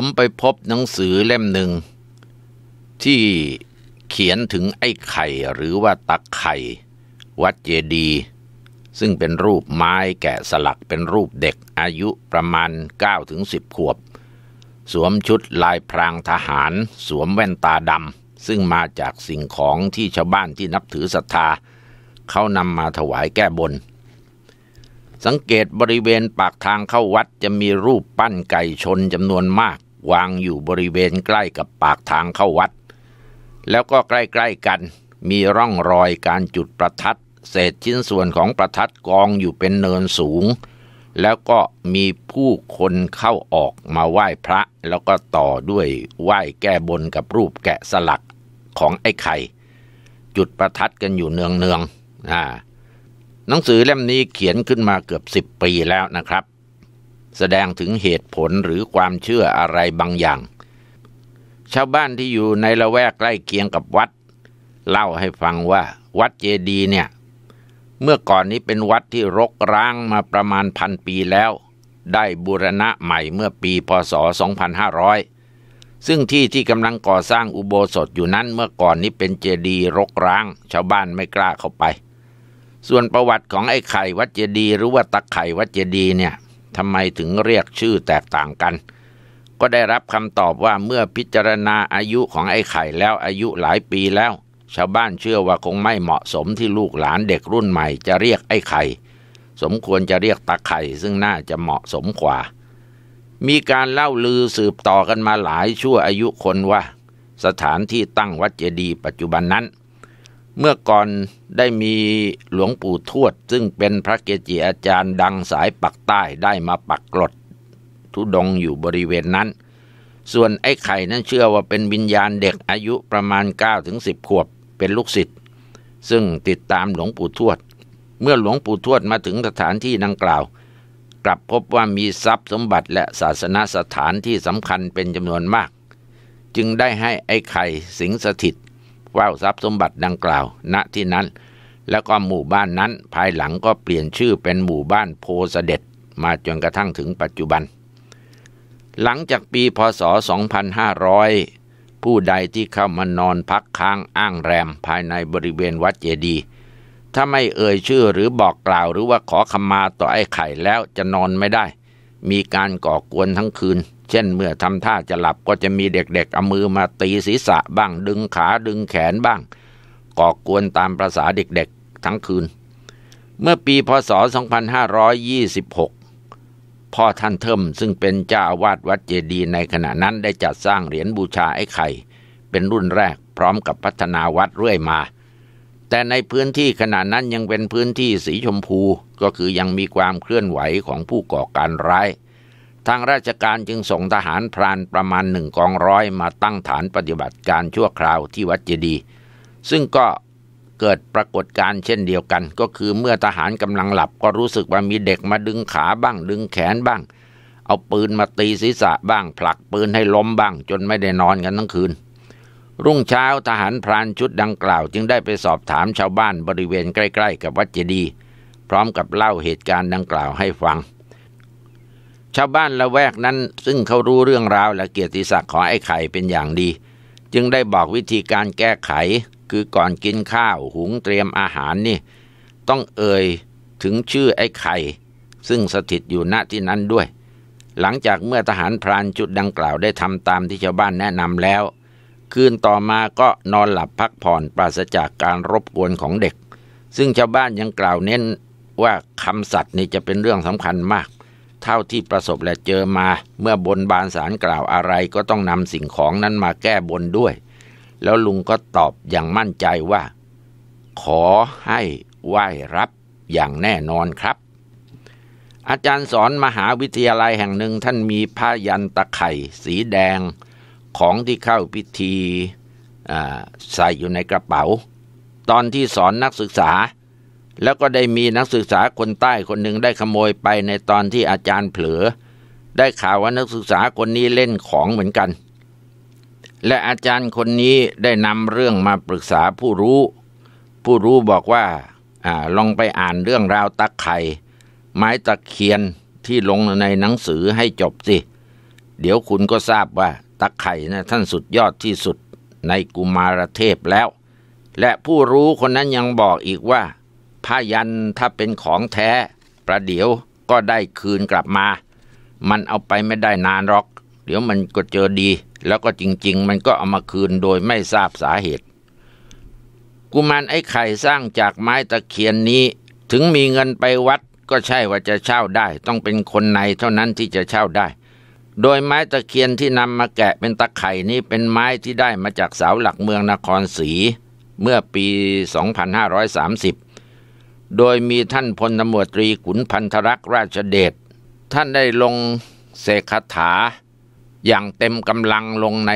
ผมไปพบหนังสือเล่มหนึ่งที่เขียนถึงไอ้ไข่หรือว่าตักไข่วัดเจดี ซึ่งเป็นรูปไม้แกะสลักเป็นรูปเด็กอายุประมาณ 9-10 ขวบ สวมชุดลายพรางทหารสวมแว่นตาดำซึ่งมาจากสิ่งของที่ชาวบ้านที่นับถือศรัทธาเขานำมาถวายแก้บน สังเกตบริเวณปากทางเข้าวัดจะมีรูปปั้นไก่ชนจำนวนมากวางอยู่บริเวณใกล้กับปากทางเข้าวัด แล้วก็ใกล้ๆกัน มีร่องรอยการจุดประทัด เศษชิ้นส่วนของประทัดกองอยู่เป็นเนินสูง แล้วก็มีผู้คนเข้าออกมาไหว้พระ แล้วก็ต่อด้วยไหว้แก้บนกับรูปแกะสลักของไอ้ไข่จุดประทัดกันอยู่เนืองๆอ่หนังสือเล่มนี้เขียนขึ้นมาเกือบสิบปีแล้วนะครับแสดงถึงเหตุผลหรือความเชื่ออะไรบางอย่าง ชาวบ้านที่อยู่ในละแวกใกล้เคียงกับวัด เล่าให้ฟังว่าวัดเจดีเนี่ยเมื่อก่อนนี้เป็นวัดที่รกร้างมาประมาณพันปีแล้ว ได้บูรณะใหม่เมื่อปีพศ 2500 ซึ่งที่ที่กำลังก่อสร้างอุโบสถอยู่นั้นเมื่อก่อนนี้เป็นเจดีรกร้าง ชาวบ้านไม่กล้าเข้าไป ส่วนประวัติของไอ้ไข่ วัดเจดีหรือว่าตะไข่วัดเจดีเนี่ยทำไมถึงเรียกชื่อแตกต่างกัน ก็ได้รับคำตอบว่าเมื่อพิจารณาอายุของไอ้ไข่แล้วอายุหลายปีแล้ว ชาวบ้านเชื่อว่าคงไม่เหมาะสมที่ลูกหลานเด็กรุ่นใหม่ จะเรียกไอ้ไข่ สมควรจะเรียกตาไข่ซึ่งน่าจะเหมาะสมกว่า มีการเล่าลือสืบต่อกันมาหลายชั่วอายุคนว่า สถานที่ตั้งวัดเจดีย์ปัจจุบันนั้นเมื่อก่อนได้มีหลวงปู่ทวด ซึ่งเป็นพระเกจิอาจารย์ดังสายปักใต้ได้มาปักกรดทุดงอยู่บริเวณนั้น ส่วนไอ้ไข่นั้นเชื่อว่าเป็นวิญญาณเด็กอายุประมาณ 9-10ถึงขวบเป็นลูกศิษย์ ซึ่งติดตามหลวงปู่ทวด เมื่อหลวงปู่ทวดมาถึงสถานที่ดังกล่าว กลับพบว่ามีทรัพย์สมบัติและศาสนาสถานที่สำคัญเป็นจำนวนมาก จึงได้ให้ไอ้ไข่สิงสถิตว้าทรัพย์สมบัติดังกล่าว ณที่นั้น แล้วก็หมู่บ้านนั้นภายหลังก็เปลี่ยนชื่อเป็นหมู่บ้านโพสเด็จมาจนกระทั่งถึงปัจจุบัน หลังจากปีพศ2500 ผู้ใดที่เข้ามานอนพักค้างอ้างแรมภายในบริเวณวัดเจดี ถ้าไม่เอ่ยชื่อหรือบอกกล่าวหรือว่าขอขมาต่อไอ้ไข่แล้วจะนอนไม่ได้มีการก่อกวนทั้งคืน เช่นเมื่อทำท่าจะหลับก็จะมีเด็กๆเอามือมาตีศีรษะบ้างดึงขาดึงแขนบ้าง ก่อกวนตามประษาเด็กๆทั้งคืน เมื่อปีพศ2526พ่อท่านเทิมซึ่งเป็นเจ้าวาดวัดเจดีในขณะนั้นได้จัดสร้างเหรียญบูชาไอ้ไข่ เป็นรุ่นแรกพร้อมกับพัฒนาวัดเรื่อยมาแต่ในพื้นที่ขณะนั้นยังเป็นพื้นที่สีชมพูก็คือยังมีความเคลื่อนไหวของผู้ก่อการร้าย ทางราชการจึงส่งทหารพรานประมาณหนึ่งกองร้อยมาตั้งฐานปฏิบัติการชั่วคราวที่วัดเจดี ซึ่งก็เกิดปรากฏการเช่นเดียวกัน ก็คือเมื่อทหารกำลังหลับ ก็รู้สึกว่ามีเด็กมาดึงขาบ้างดึงแขนบ้าง เอาปืนมาตีศีรษะบ้างผลักปืนให้ล้มบ้าง จนไม่ได้นอนกันทั้งคืนรุ่งเช้า ทหารพรานชุดดังกล่าว จึงได้ไปสอบถามชาวบ้านบริเวณใกล้ ๆ กับวัดเจดีย์พร้อมกับเล่าเหตุการณ์ดังกล่าวให้ฟัง ชาวบ้านละแวกนั้นซึ่งเขารู้เรื่องราวและเกียรติศักดิ์ของไอ้ไข่เป็นอย่างดี จึงได้บอกวิธีการแก้ไขคือก่อนกินข้าว หุงเตรียมอาหารนี่ ต้องเอ่ยถึงชื่อไอ้ไข่ซึ่งสถิตอยู่ณที่นั้นด้วย หลังจากเมื่อทหารพรานจุดดังกล่าวได้ทำตามที่ชาวบ้านแนะนำแล้วคืนต่อมาก็นอนหลับพักผ่อนปราศจากการรบกวนของเด็ก ซึ่งชาวบ้านยังกล่าวเน้นว่าคำสัตว์นี่จะเป็นเรื่องสำคัญมาก เท่าที่ประสบและเจอมา เมื่อบนบานสารกล่าวอะไรก็ต้องนำสิ่งของนั้นมาแก้บนด้วย แล้วลุงก็ตอบอย่างมั่นใจว่า ขอให้ ไหว้รับอย่างแน่นอนครับ อาจารย์สอนมหาวิทยาลัยแห่งหนึ่งท่านมีผ้ายันตะไข่สีแดงของที่เข้าพิธีใส่อยู่ในกระเป๋า ตอนที่สอนนักศึกษา แล้วก็ได้มีนักศึกษาคนใต้คนหนึ่งได้ขโมยไปในตอนที่อาจารย์เผลอได้ข่าวว่านักศึกษาคนนี้เล่นของเหมือนกัน และอาจารย์คนนี้ได้นำเรื่องมาปรึกษาผู้รู้ ผู้รู้บอกว่าอลองไปอ่านเรื่องราวตะไคร่ไม้ตะเคียนที่ลงในหนังสือให้จบสิ เดี๋ยวคุณก็ทราบว่าตะไข่นะท่านสุดยอดที่สุดในกุมารเทพแล้วและผู้รู้คนนั้นยังบอกอีกว่าผ้ายันถ้าเป็นของแท้ประเดี๋ยวก็ได้คืนกลับมา มันเอาไปไม่ได้นานหรอก เดี๋ยวมันก็เจอดีแล้วก็จริง ๆ มันก็เอามาคืนโดยไม่ทราบสาเหตุ กุมารไอ้ไข่สร้างจากไม้ตะเคียนนี้ ถึงมีเงินไปวัดก็ใช่ว่าจะเช่าได้ต้องเป็นคนในเท่านั้นที่จะเช่าได้โดยไม้ตะเคียนที่นำมาแกะเป็นตะไคร่นี้เป็นไม้ที่ได้มาจากเสาหลักเมืองนครศรีเมื่อปี 2530 โดยมีท่านพลตำรวจตรีขุนพันธรักษ์ราชเดชท่านได้ลงเสกคาถาอย่างเต็มกำลังลงใน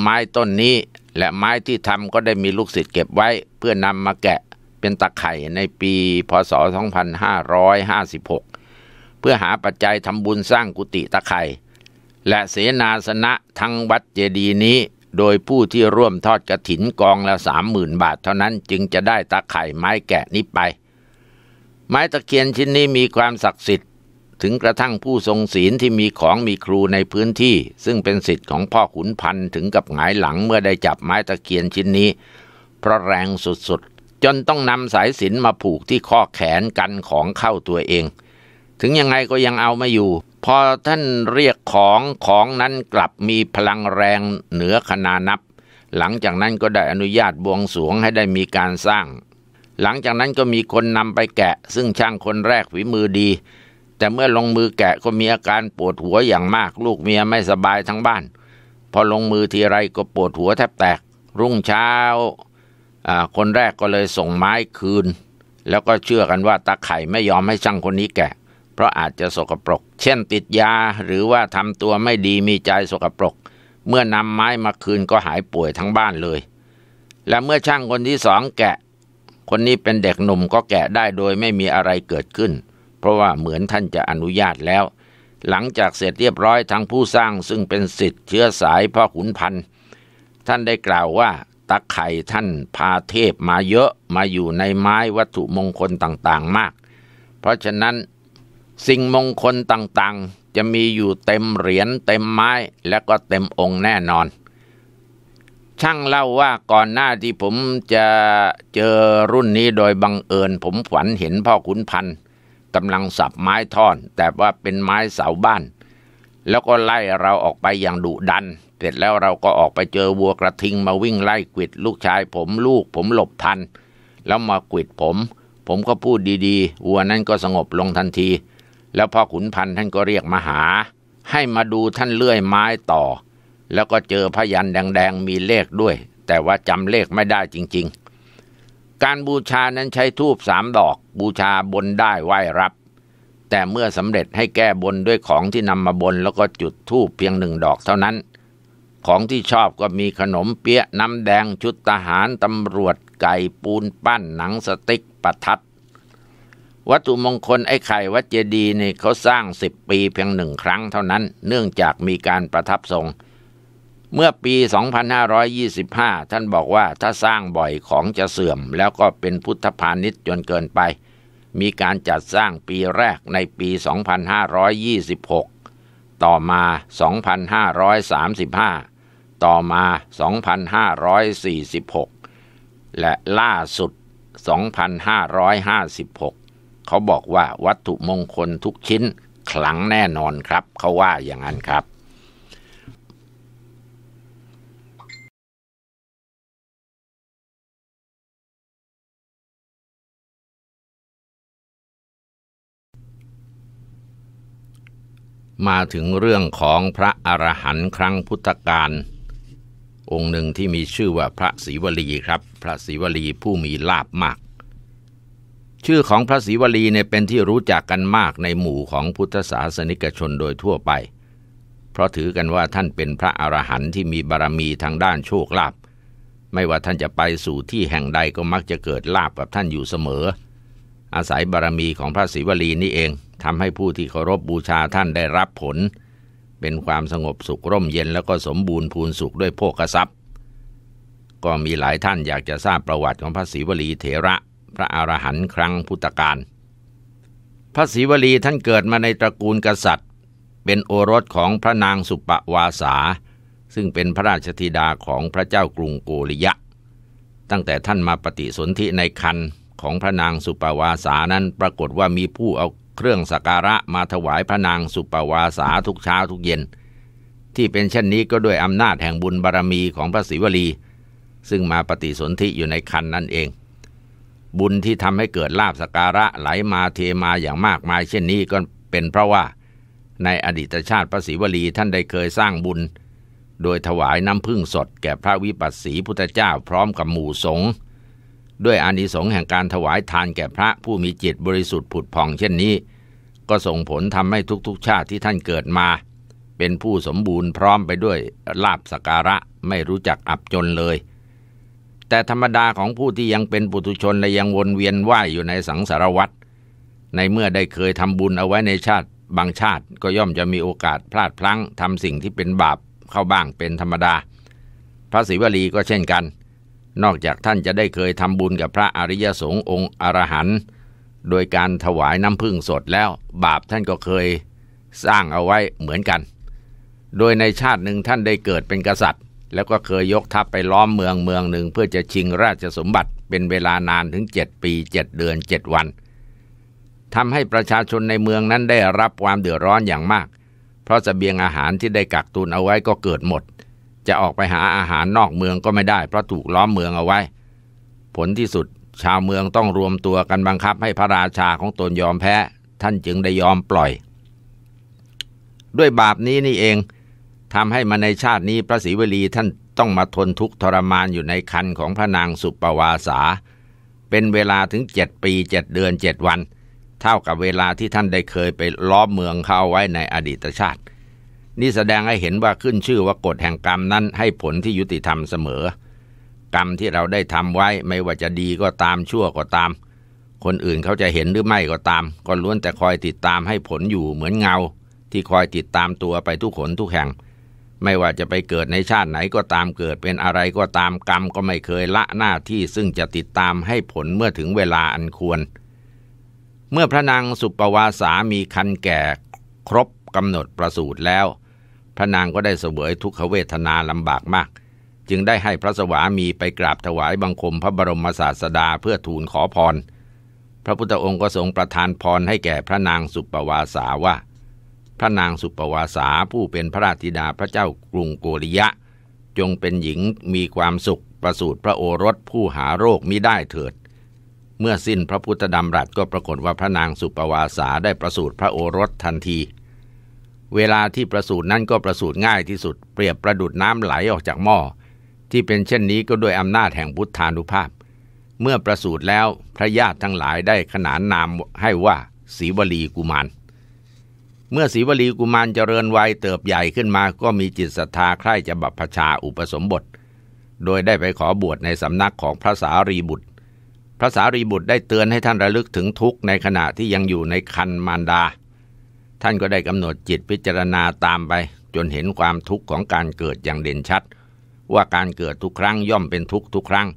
ไม้ต้นนี้ และไม้ที่ทำก็ได้มีลูกศิษย์เก็บไว้เพื่อนำมาแกะเป็นตะไคร่ในปีพศ 2556 เพื่อหาปัจจัยทำบุญสร้างกุฏิตะไคร่และเสนาสนะทั้งวัดเจดีนี้ โดยผู้ที่ร่วมทอดกระถินกองละสามหมื่นบาท เท่านั้นจึงจะได้ตาไข่ไม้แกะนี้ไป ไม้ตะเคียนชิ้นนี้มีความศักดิ์สิทธิ์ ถึงกระทั่งผู้ทรงศีลที่มีของมีครูในพื้นที่ ซึ่งเป็นสิทธิ์ของพ่อขุนพันถึงกับหงายหลังเมื่อได้จับไม้ตะเคียนชิ้นนี้ เพราะแรงสุดๆจนต้องนำสายศีลมาผูกที่ข้อแขนกันของเข้าตัวเอง ถึงยังไงก็ยังเอาไม่อยู่พอท่านเรียกของของนั้นกลับมีพลังแรงเหนือขนานับ หลังจากนั้นก็ได้อนุญาตบวงสวง ให้ได้มีการสร้าง หลังจากนั้นก็มีคนนำไปแกะ ซึ่งช่างคนแรกฝีมือดี แต่เมื่อลงมือแกะก็มีอาการปวดหัวอย่างมากลูกเมียไม่สบายทั้งบ้าน พอลงมือทีไรก็ปวดหัวแทบแตกรุ่งเช้าคนแรกก็เลยส่งไม้คืน แล้วก็เชื่อกันว่าตาไข่ไม่ยอมให้ช่างคนนี้แกะราะอาจจะสกปรก เช่นติดยา หรือว่าทำตัวไม่ดีมีใจสกปรก เมื่อนำไม้มาคืนก็หายป่วยทั้งบ้านเลย และเมื่อช่างคนที่สองแกะ คนนี้เป็นเด็กหนุ่มก็แกะได้โดยไม่มีอะไรเกิดขึ้น เพราะว่าเหมือนท่านจะอนุญาตแล้ว หลังจากเสร็จเรียบร้อยทั้งผู้สร้างซึ่งเป็นสิทธิ์เชื้อสายพ่อขุนพันธ์ท่านได้กล่าวว่าตะไข่ท่าน พาเทพมาเยอะมาอยู่ในไม้วัตถุมงคลต่างๆมาก เพราะฉะนั้นสิ่งมงคลต่างๆ จะมีอยู่เต็มเหรียญเต็มไม้และก็เต็มองค์แน่นอน ช่างเล่าว่าก่อนหน้าที่ผมจะเจอรุ่นนี้โดยบังเอิญผมฝันเห็นพ่อขุนพันธ์กำลังสับไม้ท่อน แต่ว่าเป็นไม้เสาบ้าน แล้วก็ไล่เราออกไปอย่างดุดันเสร็จแล้วเราก็ออกไปเจอวัวกระทิงมาวิ่งไล่กิด ลูกชายผมลูก ผมหลบทัน แล้วมากิดผม ผมก็พูดดีๆ วัวนั้นก็สงบลงทันทีแล้วพ่อขุนพันธ์ท่านก็เรียกมาหาให้มาดูท่านเลื่อยไม้ต่อ แล้วก็เจอพยันแดงๆมีเลขด้วยแต่ว่าจำเลขไม่ได้จริง ๆ การบูชานั้นใช้ทูบสามดอกบูชาบนได้ไหวรับ แต่เมื่อสำเร็จให้แก้บนด้วยของที่นำมาบนแล้วก็จุดทูบเพียงหนึ่งดอกเท่านั้น ของที่ชอบก็มีขนมเปี๊ยะน้ำแดงชุดทหารตำรวจไก่ปูนปั้นหนังสติ๊กประทัดวัตถุมงคลไอ้ไข่วัดเจดีย์นี่เขาสร้างสิบปีเพียงหนึ่งครั้งเท่านั้น เนื่องจากมีการประทับทรง เมื่อปี 2525 ท่านบอกว่าถ้าสร้างบ่อยของจะเสื่อมแล้วก็เป็นพุทธพาณิชย์จนเกินไป มีการจัดสร้างปีแรกในปี 2526 ต่อมา 2535 ต่อมา 2546 และล่าสุด 2556เขาบอกว่าวัตถุมงคลทุกชิ้น ขลังแน่นอนครับ เขาว่าอย่างนั้นครับ มาถึงเรื่องของพระอรหันต์ครั้งพุทธกาลองค์หนึ่งที่มีชื่อว่าพระศรีวลีครับ พระศรีวลีผู้มีลาบมากชื่อของพระศรีวลีเนี่ยเป็นที่รู้จักกันมากในหมู่ของพุทธศาสนิกชนโดยทั่วไป เพราะถือกันว่าท่านเป็นพระอรหันต์ที่มีบารมีทางด้านโชคลาภไม่ว่าท่านจะไปสู่ที่แห่งใดก็มักจะเกิดลาภกับท่านอยู่เสมอ อาศัยบารมีของพระศรีวลีนี่เองทำให้ผู้ที่เคารพบบูชาท่านได้รับผล เป็นความสงบสุขร่มเย็นแล้วก็สมบูรณ์พูนสุขด้วยโภคทรัพย์ ก็มีหลายท่านอยากจะทราบประวัติของพระศรีวลีเถระพระอรหันต์ครั้งพุทธกาล พระศิวลีท่านเกิดมาในตระกูลกษัตริย์ เป็นโอรสของพระนางสุปวาสา ซึ่งเป็นพระราชธิดาของพระเจ้ากรุงโกริยะ ตั้งแต่ท่านมาปฏิสนธิในคันของพระนางสุปวาสานั้น ปรากฏว่ามีผู้เอาเครื่องสักการะมาถวายพระนางสุปวาสาทุกเช้าทุกเย็น ที่เป็นเช่นนี้ก็ด้วยอำนาจแห่งบุญบารรมีของพระศิวลี ซึ่งมาปฏิสนธิอยู่ในคันนั่นเองบุญที่ทำให้เกิดลาบสการะไหลมาเทมาอย่างมากมายเช่นนี้ก็เป็นเพราะว่า ในอดีตชาติพระศรีวลีท่านได้เคยสร้างบุญ โดยถวายน้ำพึ่งสดแก่พระวิปัสสีพุทธเจ้าพร้อมกับหมู่สงฆ์ด้วยอานิสงส์แห่งการถวายทานแก่พระผู้มีจิตบริสุทธิ์ผุดผ่องเช่นนี้ ก็ส่งผลทำให้ทุกๆชาติที่ท่านเกิดมา เป็นผู้สมบูรณ์พร้อมไปด้วยลาบสการะไม่รู้จักอับจนเลยแต่ธรรมดาของผู้ที่ยังเป็นปุถุชน และยังวนเวียนว่ายอยู่ในสังสารวัรในเมื่อได้เคยทำบุญเอาไว้ในชาติบางชาติก็ย่อมจะมีโอกาสพลาดพลั้งทำสิ่งที่เป็นบาปเข้าบ้างเป็นธรรมดา พระศิวลีก็เช่นกัน นอกจากท่านจะได้เคยทำบุญกับพระอริยสงฆ์องค์อรหันต์โดยการถวายน้ำพึ่งสดแล้วบาปท่านก็เคย สร้างเอาไว้เหมือนกัน โดยในชาติหนึ่งท่านได้เกิดเป็นกษัตริย์แล้วก็เคยยกทัพไปล้อมเมืองเมืองหนึ่ง เพื่อจะชิงราชสมบัติเป็นเวลานานถึงเจ็ดปีเจ็ดเดือนเจ็ดวันทำให้ประชาชนในเมืองนั้นได้รับความเดือดร้อนอย่างมาก เพราะสเสบียงอาหารที่ได้กักตุนเอาไว้ก็เกิดหมด จะออกไปหาอาหารนอกเมืองก็ไม่ได้เพราะถูกล้อมเมืองเอาไว้ ผลที่สุด ชาวเมืองต้องรวมตัวกันบังคับให้พระราชาของตนยอมแพ้ท่านจึงได้ยอมปล่อย ด้วยบาปนี้นี่เองทำให้มาในชาตินี้พระศรีวลีท่านต้องมาทนทุกข์ทรมานอยู่ในคันของพระนางสุปวาสาเป็นเวลาถึงเจ็ดปีเจ็ดเดือนเจ็ดวัน เท่ากับเวลาที่ท่านได้เคยไปล้อมเมืองเขาไว้ในอดีตชาติ นี่แสดงให้เห็นว่าขึ้นชื่อว่ากฎแห่งกรรมนั้นให้ผลที่ยุติธรรมเสมอ กรรมที่เราได้ทำไว้ไม่ว่าจะดีก็ตามชั่วก็ตาม คนอื่นเขาจะเห็นหรือไม่ก็ตามก็ล้วนแต่คอยติดตามให้ผลอยู่เหมือนเงา ที่คอยติดตามตัวไปทุกขนทุกแห่งไม่ว่าจะไปเกิดในชาติไหนก็ตามเกิดเป็นอะไรก็ตามกรรมก็ไม่เคยละหน้าที่ซึ่งจะติดตามให้ผลเมื่อถึงเวลาอันควร เมื่อพระนางสุปวาสามีคันแก่ครบกำหนดประสูติแล้ว พระนางก็ได้เสวยทุกขเวทนาลำบากมาก จึงได้ให้พระสวามีไปกราบถวายบังคมพระบรมศาสดาเพื่อทูลขอพร พระพุทธองค์ก็ทรงประทานพรให้แก่พระนางสุปวาสาว่าพระนางสุปวาสาผู้เป็นพระราธิดาพระเจ้ากรุงโกริยะ จงเป็นหญิงมีความสุขประสูติพระโอรสผู้หาโรคมิได้เถิด เมื่อสิ้นพระพุทธดำรัสก็ปรากฏว่าพระนางสุปวาสาได้ประสูติพระโอรสทันที เวลาที่ประสูตินั้นก็ประสูติง่ายที่สุดเปรียบประดุดน้ำไหลออกจากหม้อ ที่เป็นเช่นนี้ก็ด้วยอำนาจแห่งพุทธานุภาพ เมื่อประสูติแล้วพระญาติทั้งหลายได้ขนานนามให้ว่าศรีวลีกุมารเมื่อศรีวลีกุมารเจริญวัยเติบใหญ่ขึ้นมาก็มีจิตศรัทธาใคร่จะบัพชาอุปสมบท โดยได้ไปขอบวชในสำนักของพระสารีบุตรพระสารีบุตรได้เตือนให้ท่านระลึกถึงทุกข์ในขณะที่ยังอยู่ในคันมารดา ท่านก็ได้กำหนดจิตพิจารณาตามไป จนเห็นความทุกข์ของการเกิดอย่างเด่นชัด ว่าการเกิดทุกครั้งย่อมเป็นทุกทุกครั้ง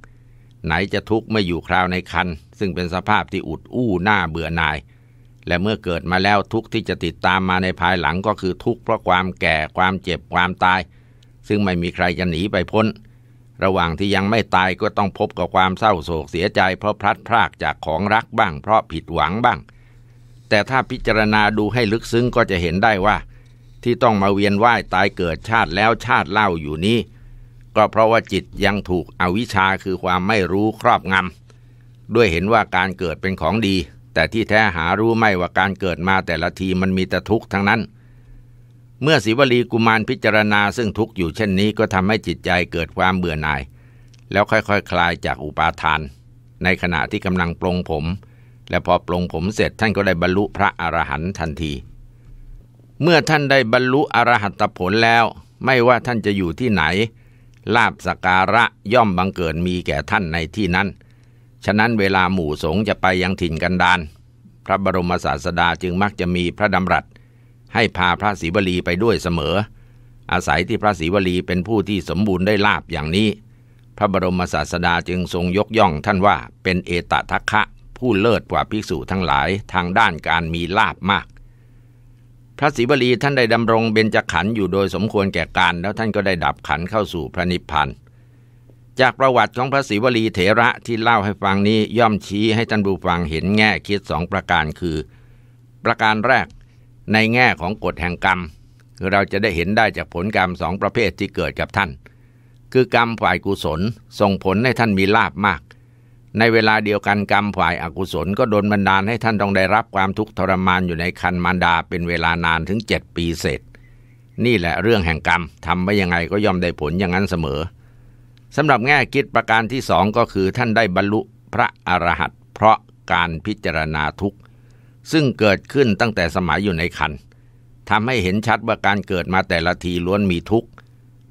ไหนจะทุกข์ไม่อยู่คราวในคันซึ่งเป็นสภาพที่อุดอู้หน้าเบื่อหน่ายและเมื่อเกิดมาแล้วทุกที่จะติดตามมาในภายหลังก็คือทุกเพราะความแก่ความเจ็บความตายซึ่งไม่มีใครจะหนีไปพ้น ระหว่างที่ยังไม่ตายก็ต้องพบกับความเศร้าโศกเสียใจ เพราะพลัดพรากจากของรักบ้างเพราะผิดหวังบ้าง แต่ถ้าพิจารณาดูให้ลึกซึ้ง ก็จะเห็นได้ว่า ที่ต้องมาเวียนว่ายตายเกิดชาติแล้วชาติเล่าอยู่นี้ ก็เพราะว่าจิตยังถูกอวิชชาคือความไม่รู้ครอบงำด้วยเห็นว่าการเกิดเป็นของดีแต่ที่แท้หารู้ไม่ว่าการเกิดมาแต่ละทีมันมีแต่ทุกข์ทั้งนั้น เมื่อศิวลีกุมารพิจารณาซึ่งทุกข์อยู่เช่นนี้ก็ทำให้จิตใจเกิดความเบื่อหน่าย แล้วค่อยๆคคลายจากอุปาทานในขณะที่กำลังปลงผม และพอปลงผมเสร็จท่านก็ได้บรรลุพระอรหันต์ทันที เมื่อท่านได้บรรลุอรหัตผลแล้ว ไม่ว่าท่านจะอยู่ที่ไหนลาบสการะย่อมบังเกิดมีแก่ท่านในที่นั้นฉะนั้นเวลาหมู่สงจะไปยังถิ่นกันดานพระบรมศาสดาจึงมักจะมีพระดำรัสให้พาพระศรีวลีไปด้วยเสมอ อาศัยที่พระศรีวลีเป็นผู้ที่สมบูรณ์ได้ลาบอย่างนี้ พระบรมศาสดาจึงทรงยกย่องท่านว่าเป็นเอตทัคคะผู้เลิศกว่าภิกษุทั้งหลายทางด้านการมีลาบมาก พระศรีวลีท่านได้ดำรงเบญจขันธ์อยู่โดยสมควรแก่การแล้วท่านก็ได้ดับขันธ์เข้าสู่พระนิพพานจากประวัติของพระศรีวลีเถระที่เล่าให้ฟังนี้ ย่อมชี้ให้ท่านผู้ฟังเห็นแง่คิดสองประการคือ ประการแรกในแง่ของกฎแห่งกรรม คือเราจะได้เห็นได้จากผลกรรมสองประเภทที่เกิดกับท่าน คือกรรมฝ่ายกุศลส่งผลให้ท่านมีลาบมาก ในเวลาเดียวกันกรรมฝ่ายอกุศล ก็โดนบันดาลให้ท่านต้องได้รับความทุกข์ทรมานอยู่ในคันมารดาเป็นเวลานานถึงเจปีเศษนี่แหละเรื่องแห่งกรรมทำไปยังไงก็ย่อมได้ผลอย่างนั้นเสมอสำหรับแง่คิดประการที่สองก็คือท่านได้บรรลุพระอรหันต์เพราะการพิจารณาทุกข์ซึ่งเกิดขึ้นตั้งแต่สมัยอยู่ในคันทำให้เห็นชัดว่าการเกิดมาแต่ละทีล้วนมีทุกข์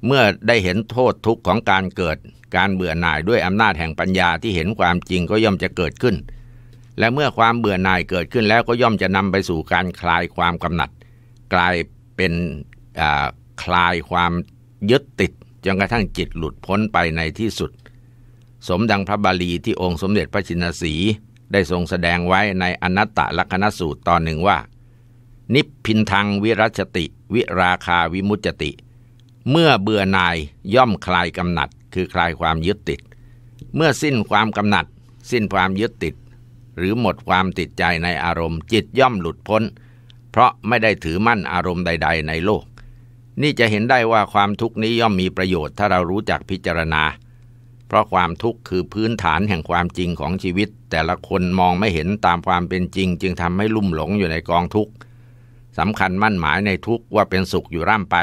เมื่อได้เห็นโทษทุกข์ของการเกิดการเบื่อหน่ายด้วยอำนาจแห่งปัญญาที่เห็นความจริงก็ย่อมจะเกิดขึ้น และเมื่อความเบื่อหน่ายเกิดขึ้นแล้วก็ย่อมจะนำไปสู่การคลายความกำหนัด กลายเป็นคลายความยึดติดจนกระทั่งจิตหลุดพ้นไปในที่สุด สมดังพระบาลีที่องค์สมเด็จพระชินสี ได้ทรงแสดงไว้ในอนัตตลักนสูตรตอนหนึ่งว่า นิพพินทังวิรัชติ วิราคาวิมุจติ เมื่อเบื่อนายย่อมคลายกำหนัดคือคลายความยึดติดเมื่อสิ้นความกำหนัด สิ้นความยึดติด หรือหมดความติดใจในอารมณ์จิตย่อมหลุดพ้น เพราะไม่ได้ถือมั่นอารมณ์ใด ๆ ในโลกนี่จะเห็นได้ว่าความทุกข์นี้ย่อมมีประโยชน์ถ้าเรารู้จักพิจารณา เพราะความทุกข์คือพื้นฐานแห่งความจริงของชีวิต แต่ละคนมองไม่เห็นตามความเป็นจริง จึงทำให้ลุ่มหลงอยู่ในกองทุกข์สำคัญมั่นหมายในทุกข์ว่าเป็นสุขอยู่ร่ำไป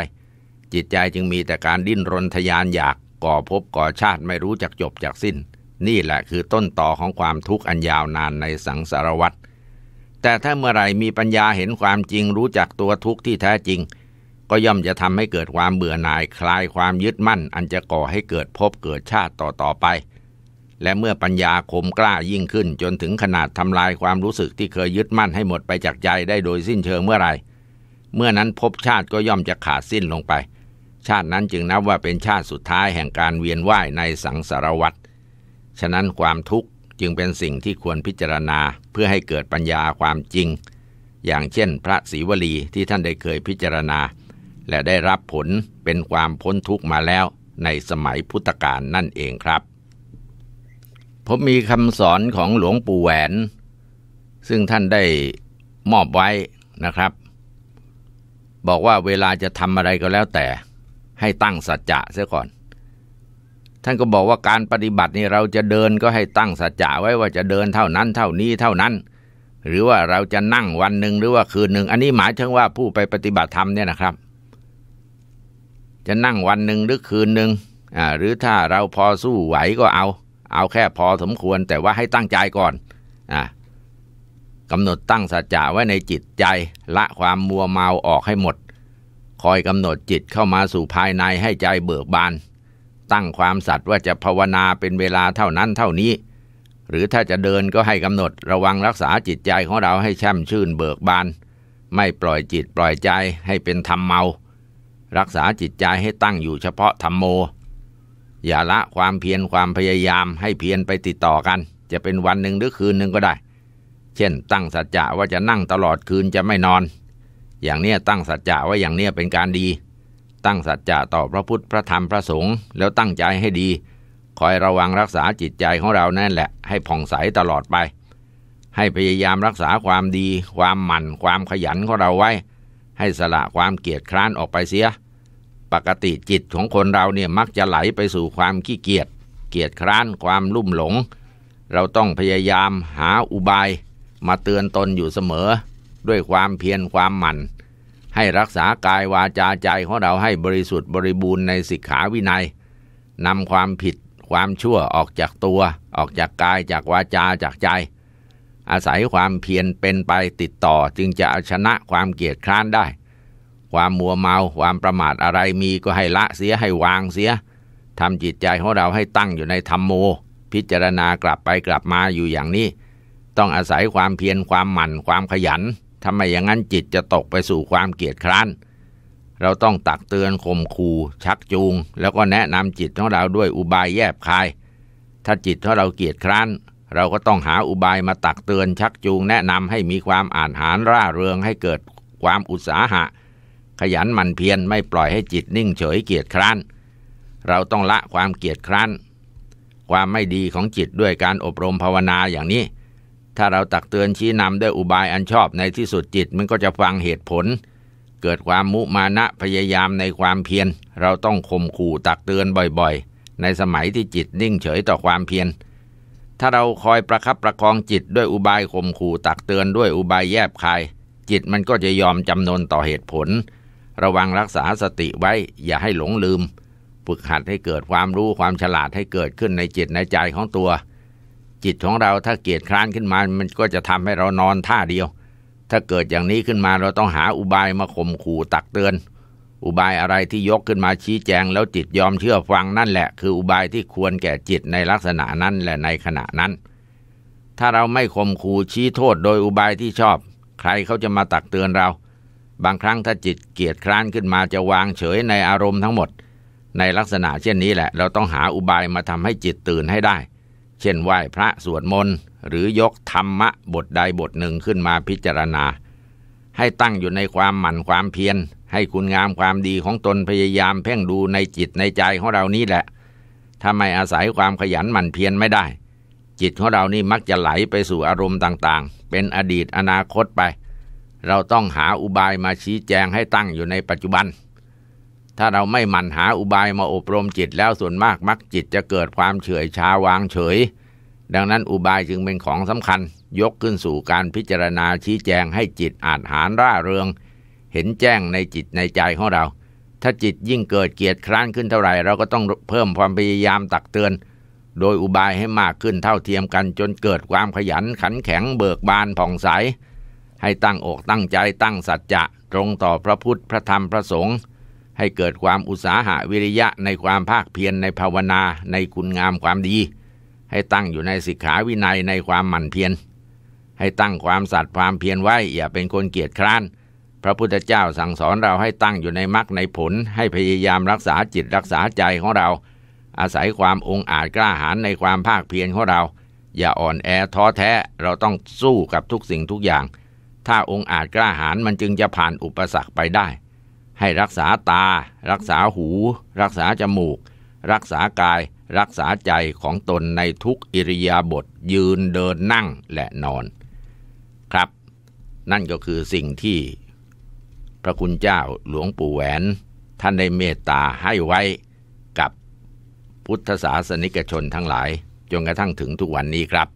จิตใจจึงมีแต่การดิ้นรนทยานอยากก่อภพก่อชาติไม่รู้จักจบจากสิ้น นี่แหละคือต้นต่อของความทุกข์อันยาวนานในสังสารวัฏแต่ถ้าเมื่อไหร่มีปัญญาเห็นความจริง รู้จักตัวทุกข์ที่แท้จริงก็ย่อมจะทำให้เกิดความเบื่อหน่ายคลายความยึดมั่น อันจะก่อให้เกิดพบเกิดชาติต่อต่อไป และเมื่อปัญญาคมกล้ายิ่งขึ้น จนถึงขนาดทำลายความรู้สึกที่เคยยึดมั่นให้หมดไปจากใจได้โดยสิ้นเชิงเมื่อไหร่เมื่อนั้นพบชาติก็ย่อมจะขาดสิ้นลงไป ชาตินั้นจึงนับว่าเป็นชาติสุดท้ายแห่งการเวียนว่ายในสังสารวัฏฉะนั้นความทุกข์จึงเป็นสิ่งที่ควรพิจารณาเพื่อให้เกิดปัญญาความจริง อย่างเช่น พระศรีวลีที่ท่านได้เคยพิจารณาและได้รับผลเป็นความพ้นทุกข์มาแล้วในสมัยพุทธกาลนั่นเองครับ ผมมีคำสอนของหลวงปู่แหวน ซึ่งท่านได้มอบไว้นะครับ บอกว่าเวลาจะทำอะไรก็แล้วแต่ให้ตั้งสัจจะเสียก่อนท่านก็บอกว่าการปฏิบัตินี่เราจะเดินก็ให้ตั้งสัจจะไว้ว่าจะเดินเท่านั้นเท่านี้เท่านั้น หรือว่าเราจะนั่งวันหนึ่งหรือว่าคืนหนึ่งอันนี้หมายถึงว่าผู้ไปปฏิบัติธรรมเนี่ยนะครับจะนั่งวันหนึ่งหรือคืนหนึ่งอ่าหรือถ้าเราพอสู้ไหวก็เอา เอาแค่พอสมควรแต่ว่าให้ตั้งใจก่อนอ่ากำหนดตั้งสัจจะไว้ในจิตใจ ละความมัวเมาออกให้หมด คอยกำหนดจิตเข้ามาสู่ภายในให้ใจเบิกบาน ตั้งความสัตว์ว่าจะภาวนาเป็นเวลาเท่านั้นเท่านี้ หรือถ้าจะเดินก็ให้กำหนดระวังรักษาจิตใจของเราให้แช่มชื่นเบิกบาน ไม่ปล่อยจิตปล่อยใจให้เป็นทำเมารักษาจิตใจให้ตั้งอยู่เฉพาะธรรมโม อย่าละความเพียรความพยายามให้เพียรไปติดต่อกัน จะเป็นวันหนึ่งหรือคืนหนึ่งก็ได้ เช่นตั้งสัจจะว่าจะนั่งตลอดคืนจะไม่นอน อย่างเนี้ยตั้งสัจจะว่าอย่างเนี้ยเป็นการดี ตั้งสัจจะต่อพระพุทธพระธรรมพระสงฆ์แล้วตั้งใจให้ดี คอยระวังรักษาจิตใจของเรานั่นแหละให้ผ่องใสตลอดไป ให้พยายามรักษาความดี ความหมั่น ความขยันของเราไว้ให้สละความเกียจคร้านออกไปเสีย ปกติจิตของคนเราเนี่ยมักจะไหลไปสู่ความขี้เกียจ เกียจคร้าน ความลุ่มหลง เราต้องพยายามหาอุบายมาเตือนตนอยู่เสมอ ด้วยความเพียรความหมั่น ให้รักษากายวาจาใจของเราให้บริสุทธิ์บริบูรณ์ในสิกขาวินัยนำความผิดความชั่วออกจากตัว ออกจากกายจากวาจาจากใจอาศัยความเพียรเป็นไปติดต่อจึงจะเอาชนะความเกียดคร้านได้ ความมัวเมาความประมาทอะไรมีก็ให้ละเสียให้วางเสียทำจิตใจของเราให้ตั้งอยู่ในธรรมโม พิจารณากลับไปกลับมาอยู่อย่างนี้ ต้องอาศัยความเพียรความหมั่นความขยันทำไมอย่างนั้นจิตจะตกไปสู่ความเกียดคร้านเราต้องตักเตือนข่มขู่ชักจูง แล้วก็แนะนำจิตของเราด้วยอุบายแยบคาย ถ้าจิตของเราเกียดคร้านเราก็ต้องหาอุบายมาตักเตือนชักจูงแนะนำให้มีความอ่านหารร่าเริงให้เกิดความอุตสาหะ ขยันหมั่นเพียรไม่ปล่อยให้จิตนิ่งเฉยเกียจคร้านเราต้องละความเกียจคร้านความไม่ดีของจิตด้วยการอบรมภาวนาอย่างนี้ ถ้าเราตักเตือนชี้นำด้วยอุบายอันชอบในที่สุดจิตมันก็จะฟังเหตุผล เกิดความมุมานะพยายามในความเพียรเราต้องข่มขู่ตักเตือนบ่อยๆ ในสมัยที่จิตนิ่งเฉยต่อความเพียรถ้าเราคอยประครับประคองจิตด้วยอุบายข่มขู่ตักเตือนด้วยอุบายแยบคายจิตมันก็จะยอมจำนนต่อเหตุผล ระวังรักษาสติไว้อย่าให้หลงลืม ฝึกหัดให้เกิดความรู้ความฉลาดให้เกิดขึ้นในจิตในใจของตัว จิตของเราถ้าเกียดคร้านขึ้นมา มันก็จะทำให้เรานอนท่าเดียว ถ้าเกิดอย่างนี้ขึ้นมาเราต้องหาอุบายมาข่มขู่ตักเตือนอุบายอะไรที่ยกขึ้นมาชี้แจงแล้วจิตยอมเชื่อฟังนั่นแหละคืออุบายที่ควรแก่จิตในลักษณะนั้นและในขณะนั้น ถ้าเราไม่ข่มขู่ชี้โทษโดยอุบายที่ชอบ ใครเขาจะมาตักเตือนเรา บางครั้งถ้าจิตเกียจคร้านขึ้นมาจะวางเฉยในอารมณ์ทั้งหมด ในลักษณะเช่นนี้แหละ เราต้องหาอุบายมาทำให้จิตตื่นให้ได้ เช่นไหว้พระสวดมนต์หรือยกธรรมะบทใดบทหนึ่งขึ้นมาพิจารณาให้ตั้งอยู่ในความหมั่นความเพียรให้คุณงามความดีของตนพยายามเพ่งดูในจิตในใจของเรานี้แหละถ้าไม่อาศัยความขยันหมั่นเพียรไม่ได้ จิตของเรานี่มักจะไหลไปสู่อารมณ์ต่าง ๆ เป็นอดีตอนาคตไป เราต้องหาอุบายมาชี้แจงให้ตั้งอยู่ในปัจจุบัน ถ้าเราไม่หมั่นหาอุบายมาอบรมจิตแล้วส่วนมากมักจิตจะเกิดความเฉื่อยชาวางเฉยยดังนั้นอุบายจึงเป็นของสำคัญ ยกขึ้นสู่การพิจารณาชี้แจงให้จิต อาจหารร่าเริงเห็นแจ้งในจิตในใจของเรา ถ้าจิตยิ่งเกิดเกียรติคร้านขึ้นเท่าไหร่ เราก็ต้องเพิ่มความพยายามตักเตือน โดยอุบายให้มากขึ้นเท่าเทียมกันจนเกิดความขยันขันแข็งเบิกบานผ่องใสให้ตั้งอกตั้งใจตั้งสัจจะตรงต่อพระพุทธพระธรรมพระสงฆ์ให้เกิดความอุตสาหะวิริยะในความภาคเพียรในภาวนาในคุณงามความดีให้ตั้งอยู่ในสิกขาวินัยในความหมั่นเพียรให้ตั้งความสัตย์ความเพียรไว้อย่าเป็นคนเกียจคร้านพระพุทธเจ้าสั่งสอนเราให้ตั้งอยู่ในมรรคในผลให้พยายามรักษาจิตรักษาใจของเรา อาศัยความองอาจกล้าหาญในความภาคเพียรของเรา อย่าอ่อนแอท้อแท้ เราต้องสู้กับทุกสิ่งทุกอย่าง ถ้าองอาจกล้าหาญมันจึงจะผ่านอุปสรรคไปได้ ให้รักษาตา รักษาหู รักษาจมูก รักษากายรักษาใจของตนในทุกอิริยาบถยืนเดินนั่งและนอนครับ นั่นก็คือสิ่งที่พระคุณเจ้าหลวงปู่แหวนท่านได้เมตตาให้ไว้กับพุทธศาสนิกชนทั้งหลาย จนกระทั่งถึงทุกวันนี้ครับ